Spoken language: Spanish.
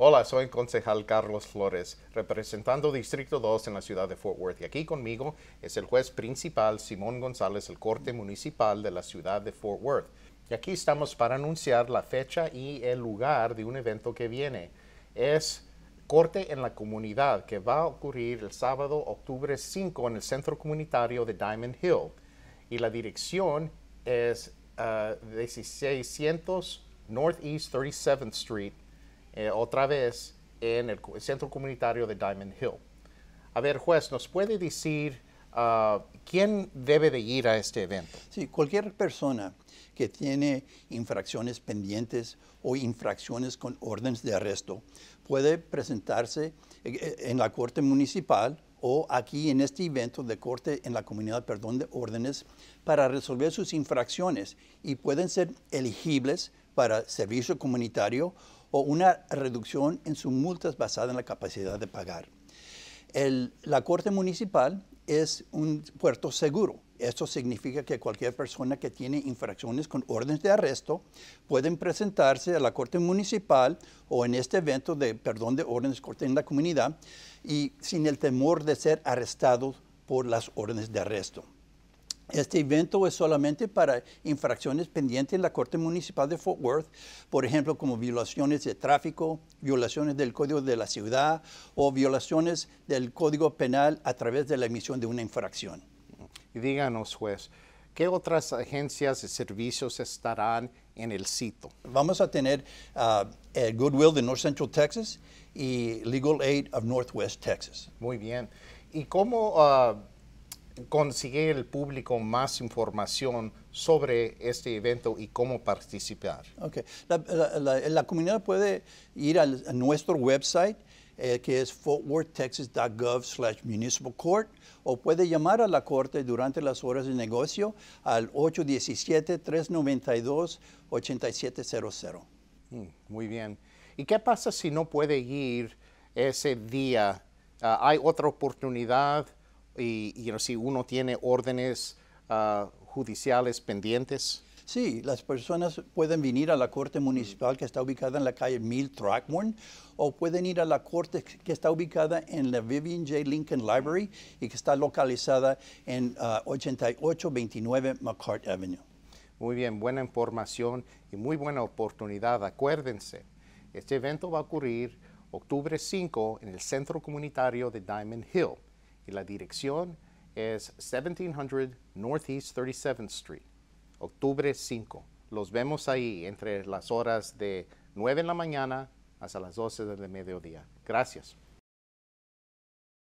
Hola, soy concejal Carlos Flores, representando Distrito 2 en la ciudad de Fort Worth. Y aquí conmigo es el juez principal Simón González, el Corte Municipal de la ciudad de Fort Worth. Y aquí estamos para anunciar la fecha y el lugar de un evento que viene. Es Corte en la Comunidad, que va a ocurrir el sábado, octubre 5, en el Centro Comunitario de Diamond Hill. Y la dirección es 1600 ah, Northeast 37th Street eh, otra vez en el centro comunitario de Diamond Hill. A ver, juez, ¿nos puede decir ah, quién debe de ir a este evento? Sí, cualquier persona que tiene infracciones pendientes o infracciones con órdenes de arresto puede presentarse eh, eh, en la Corte Municipal o aquí en este evento de corte en la comunidad, perdón, de órdenes para resolver sus infracciones y pueden ser elegibles para servicio comunitario o una reducción en sus multas basada en la capacidad de pagar. la Corte Municipal es un puerto seguro. Esto significa que cualquier persona que tiene infracciones con órdenes de arresto pueden presentarse a la Corte Municipal o en este evento de perdón de órdenes corte en la comunidad y sin el temor de ser arrestado por las órdenes de arresto. Este evento es solamente para infracciones pendientes en la Corte Municipal de Fort Worth, por ejemplo, como violaciones de tráfico, violaciones del Código de la Ciudad o violaciones del Código Penal a través de la emisión de una infracción. Y díganos, juez, ¿qué otras agencias y servicios estarán en el sitio? Vamos a tener ah, el Goodwill de North Central Texas y Legal Aid of Northwest Texas. Muy bien. ¿Y cómo... Ah, ¿Consigue el público más información sobre este evento y cómo participar? Ok. La, comunidad puede ir a nuestro website, eh, que es fortworthtexas.gov slash municipal court, o puede llamar a la corte durante las horas de negocio al 817-392-8700. Mm, muy bien. ¿Y qué pasa si no puede ir ese día? Ah, ¿Hay otra oportunidad? y, si uno tiene órdenes ah, judiciales pendientes. Sí, las personas pueden venir a la Corte Municipal que está ubicada en la calle Mill Trackmore o pueden ir a la Corte que está ubicada en la Vivian J. Lincoln Library y que está localizada en 8829 ah, McCart Avenue. Muy bien, buena información y muy buena oportunidad. Acuérdense, este evento va a ocurrir octubre 5 en el Centro Comunitario de Diamond Hill. Y la dirección es 1700 Northeast 37th Street, octubre 5. Los vemos ahí entre las horas de 9 en la mañana hasta las 12 del mediodía. Gracias.